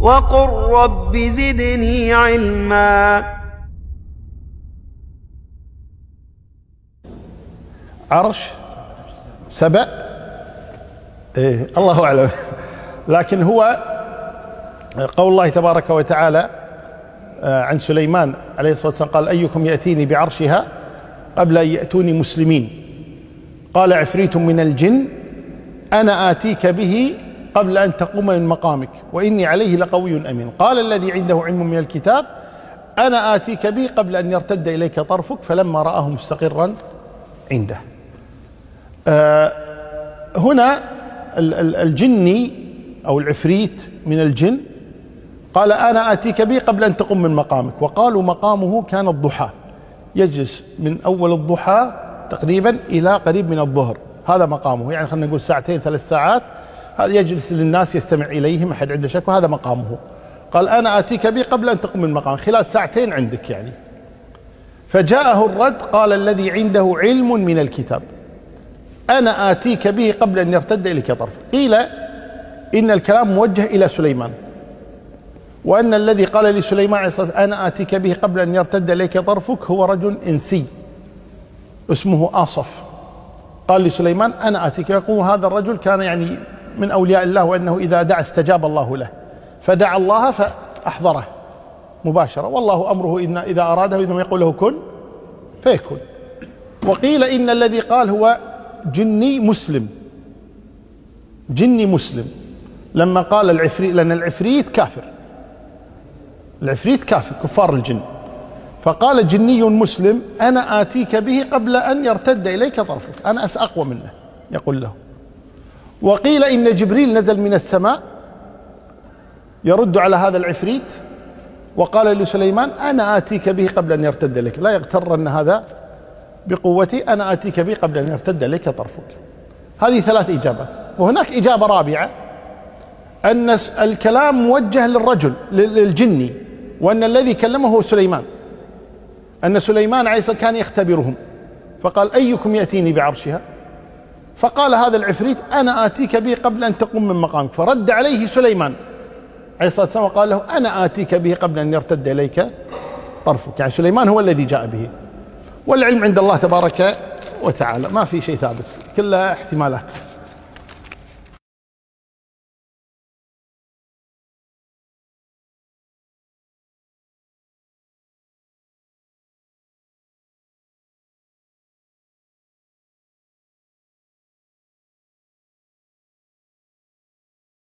وقل رب زدني علما عرش سبأ إيه الله أعلم لكن هو قول الله تبارك وتعالى آه، عن سليمان عليه الصلاة والسلام قال أيكم يأتيني بعرشها قبل أن يأتوني مسلمين قال عفريت من الجن أنا آتيك به قبل أن تقوم من مقامك وإني عليه لقوي أمين قال الذي عنده علم من الكتاب أنا آتيك به قبل أن يرتد إليك طرفك فلما رآه مستقرا عنده آه، هنا الجني أو العفريت من الجن قال أنا آتيك به قبل أن تقوم من مقامك وقالوا مقامه كان الضحى يجلس من أول الضحى تقريبا إلى قريب من الظهر هذا مقامه يعني خلينا نقول ساعتين ثلاث ساعات هذا يجلس للناس يستمع إليهم أحد عنده شكوى هذا مقامه قال أنا آتيك به قبل أن تقوم من مقام خلال ساعتين عندك يعني فجاءه الرد قال الذي عنده علم من الكتاب أنا آتيك به قبل أن يرتد إليك طرف قيل إن الكلام موجه إلى سليمان وأن الذي قال لسليمان عليه الصلاة والسلام أنا آتيك به قبل أن يرتد إليك طرفك هو رجل إنسي اسمه آصف قال لسليمان أنا آتيك يقول هذا الرجل كان يعني من أولياء الله وأنه إذا دعا استجاب الله له فدعا الله فأحضره مباشرة والله أمره إن إذا أراده إنما يقول له كن فيكن وقيل إن الذي قال هو جني مسلم جني مسلم لما قال العفريت لأن العفريت كافر العفريت كافر كفار الجن فقال جني مسلم أنا آتيك به قبل أن يرتد إليك طرفك أنا أقوى منه يقول له وقيل إن جبريل نزل من السماء يرد على هذا العفريت وقال لسليمان أنا آتيك به قبل أن يرتد لك لا يغترن هذا بقوتي أنا آتيك به قبل أن يرتد لك طرفك هذه ثلاث إجابات وهناك إجابة رابعة أن الكلام موجه للرجل للجني وأن الذي كلمه هو سليمان أن سليمان عليه كان يختبرهم فقال أيكم يأتيني بعرشها فقال هذا العفريت أنا آتيك به قبل أن تقوم من مقامك فرد عليه سليمان عليه الصلاة والسلام قال له أنا آتيك به قبل أن يرتد إليك طرفك يعني سليمان هو الذي جاء به والعلم عند الله تبارك وتعالى ما في شيء ثابت كلها احتمالات